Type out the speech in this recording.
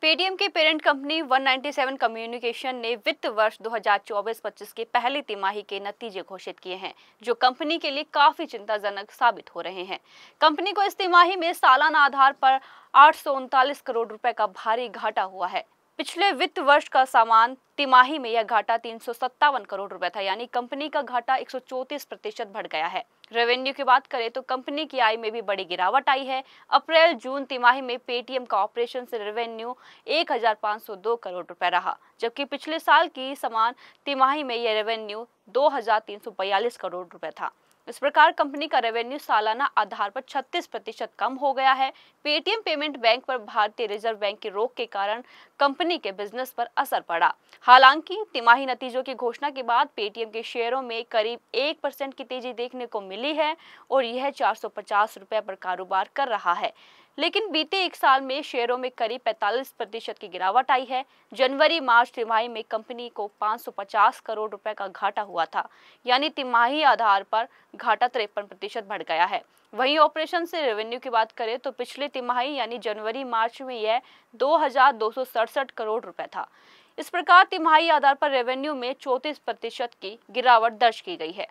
Paytm की parent company 197 communication ने वित्त वर्ष 2024-25 के पहली तिमाही के नतीजे घोषित किए हैं जो कंपनी के लिए काफी चिंताजनक साबित हो रहे हैं कंपनी को इस तिमाही में सालाना आधार पर आठ करोड़ रुपए का भारी घाटा हुआ है पिछले वित्त वर्ष का सामान तिमाही में यह घाटा तीन करोड़ रुपए था यानी कंपनी का घाटा एक प्रतिशत बढ़ गया है रेवेन्यू की बात करें तो कंपनी की आय में भी बड़ी गिरावट आई है अप्रैल जून तिमाही में पेटीएम का ऑपरेशन से रेवेन्यू 1,502 करोड़ रुपए रहा जबकि पिछले साल की समान तिमाही में यह रेवेन्यू दो करोड़ रुपए था इस प्रकार कंपनी का रेवेन्यू सालाना आधार पर 36 प्रतिशत कम हो गया है पेटीएम पेमेंट बैंक पर भारतीय रिजर्व बैंक की रोक के कारण कंपनी के बिजनेस पर असर पड़ा हालांकि तिमाही नतीजों की घोषणा के बाद पेटीएम के शेयरों में करीब एक परसेंट की तेजी देखने को मिली है और यह चार सौ पर कारोबार कर रहा है लेकिन बीते एक साल में शेयरों में करीब 45 प्रतिशत की गिरावट आई है जनवरी मार्च तिमाही में कंपनी को 550 करोड़ रुपए का घाटा हुआ था यानी तिमाही आधार पर घाटा तिरपन प्रतिशत बढ़ गया है वहीं ऑपरेशन से रेवेन्यू की बात करें तो पिछले तिमाही यानी जनवरी मार्च में यह दो करोड़ रुपए था इस प्रकार तिमाही आधार पर रेवेन्यू में चौंतीस प्रतिशत की गिरावट दर्ज की गई है